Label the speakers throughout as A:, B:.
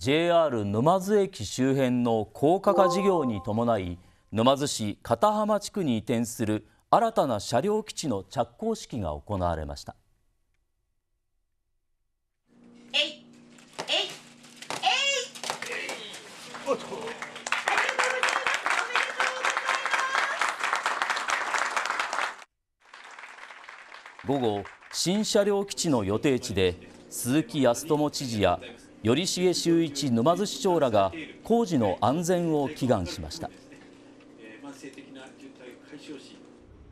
A: JR 沼津駅周辺の高架化事業に伴い沼津市片浜地区に移転する新たな車両基地の着工式が行われました午後新車両基地の予定地で鈴木康友知事や頼重修一沼津市長らが工事の安全を祈願しました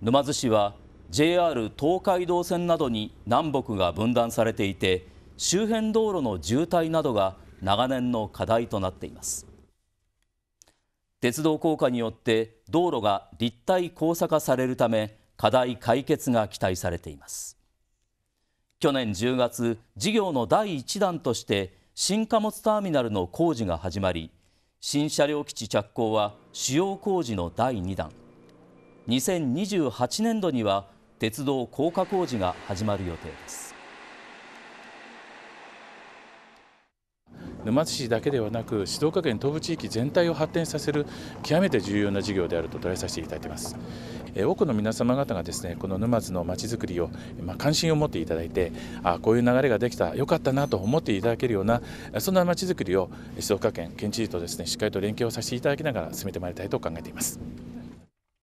A: 沼津市は JR 東海道線などに南北が分断されていて周辺道路の渋滞などが長年の課題となっています鉄道効果によって道路が立体交差化されるため課題解決が期待されています去年10月事業の第1弾として新貨物ターミナルの工事が始まり新車両基地着工は主要工事の第2弾2028年度には鉄道高架工事が
B: 始まる予定です沼津市だけではなく静岡県東部地域全体を発展させる極めて重要な事業であると捉えさせていただいています多くの皆様方がですねこの沼津のまちづくりを、ま関心を持っていただいてあこういう流れができた良かったなと思っていただけるようなそんなまちづくりを静岡県県知事とですねしっかりと連携をさせていただきながら進めてまいりたいと考えています。